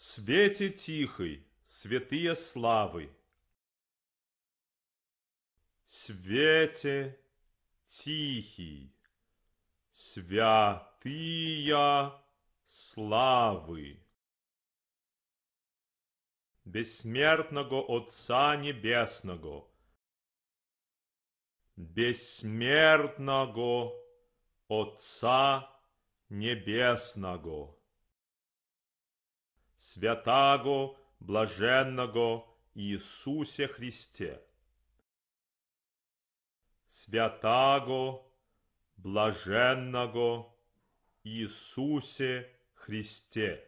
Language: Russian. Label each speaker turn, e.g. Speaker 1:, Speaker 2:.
Speaker 1: Свете тихой, святые славы. Свете тихий, святые славы. Бессмертного Отца Небесного, Бессмертного Отца Небесного святаго блаженного Иисусе Христе. Святаго блаженного Иисусе Христе.